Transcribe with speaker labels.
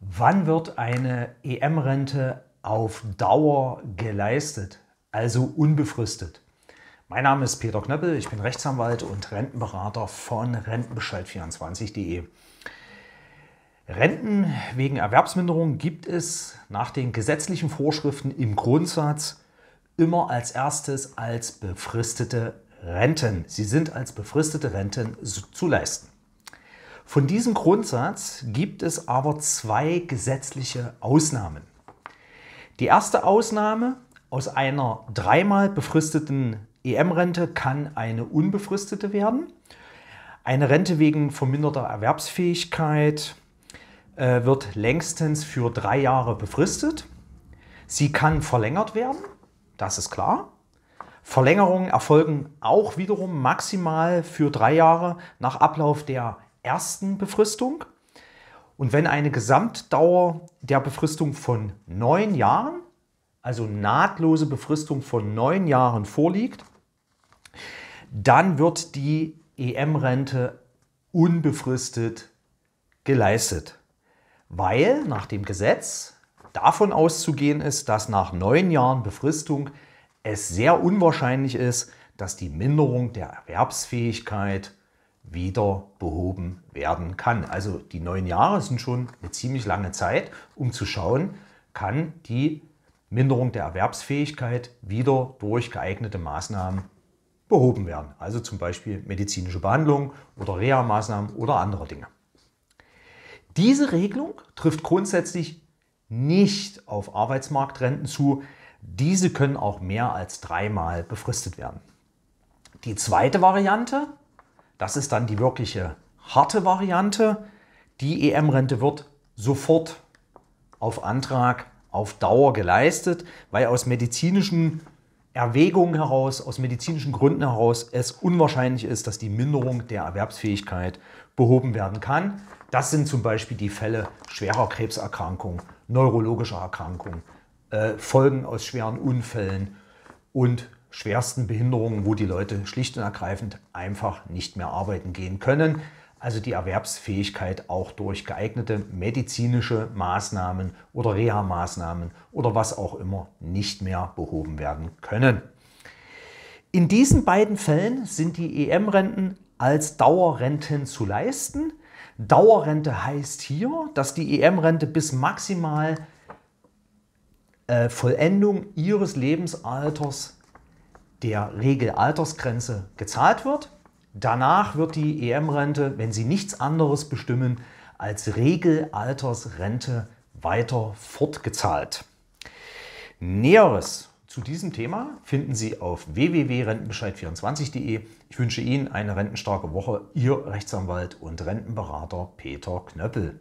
Speaker 1: Wann wird eine EM-Rente auf Dauer geleistet, also unbefristet? Mein Name ist Peter Knöppel, ich bin Rechtsanwalt und Rentenberater von Rentenbescheid24.de. Renten wegen Erwerbsminderung gibt es nach den gesetzlichen Vorschriften im Grundsatz immer als erstes als befristete Renten. Sie sind als befristete Renten zu leisten. Von diesem Grundsatz gibt es aber zwei gesetzliche Ausnahmen. Die erste Ausnahme aus einer dreimal befristeten EM-Rente kann eine unbefristete werden. Eine Rente wegen verminderter Erwerbsfähigkeit äh, wird längstens für drei Jahre befristet. Sie kann verlängert werden, das ist klar. Verlängerungen erfolgen auch wiederum maximal für drei Jahre nach Ablauf der ersten Befristung. Und wenn eine Gesamtdauer der Befristung von neun Jahren, also nahtlose Befristung von neun Jahren vorliegt, dann wird die EM-Rente unbefristet geleistet. Weil nach dem Gesetz davon auszugehen ist, dass nach neun Jahren Befristung es sehr unwahrscheinlich ist, dass die Minderung der Erwerbsfähigkeit wieder behoben werden kann. Also die neun Jahre sind schon eine ziemlich lange Zeit, um zu schauen, kann die Minderung der Erwerbsfähigkeit wieder durch geeignete Maßnahmen behoben werden. Also zum Beispiel medizinische Behandlung oder Reha-Maßnahmen oder andere Dinge. Diese Regelung trifft grundsätzlich nicht auf Arbeitsmarktrenten zu. Diese können auch mehr als dreimal befristet werden. Die zweite Variante das ist dann die wirkliche harte Variante. Die EM-Rente wird sofort auf Antrag auf Dauer geleistet, weil aus medizinischen Erwägungen heraus, aus medizinischen Gründen heraus es unwahrscheinlich ist, dass die Minderung der Erwerbsfähigkeit behoben werden kann. Das sind zum Beispiel die Fälle schwerer Krebserkrankungen, neurologischer Erkrankungen, äh, Folgen aus schweren Unfällen und schwersten Behinderungen, wo die Leute schlicht und ergreifend einfach nicht mehr arbeiten gehen können. Also die Erwerbsfähigkeit auch durch geeignete medizinische Maßnahmen oder Reha-Maßnahmen oder was auch immer nicht mehr behoben werden können. In diesen beiden Fällen sind die EM-Renten als Dauerrenten zu leisten. Dauerrente heißt hier, dass die EM-Rente bis maximal äh, Vollendung ihres Lebensalters der Regelaltersgrenze gezahlt wird. Danach wird die EM-Rente, wenn Sie nichts anderes bestimmen, als Regelaltersrente weiter fortgezahlt. Näheres zu diesem Thema finden Sie auf www.rentenbescheid24.de. Ich wünsche Ihnen eine rentenstarke Woche. Ihr Rechtsanwalt und Rentenberater Peter Knöppel.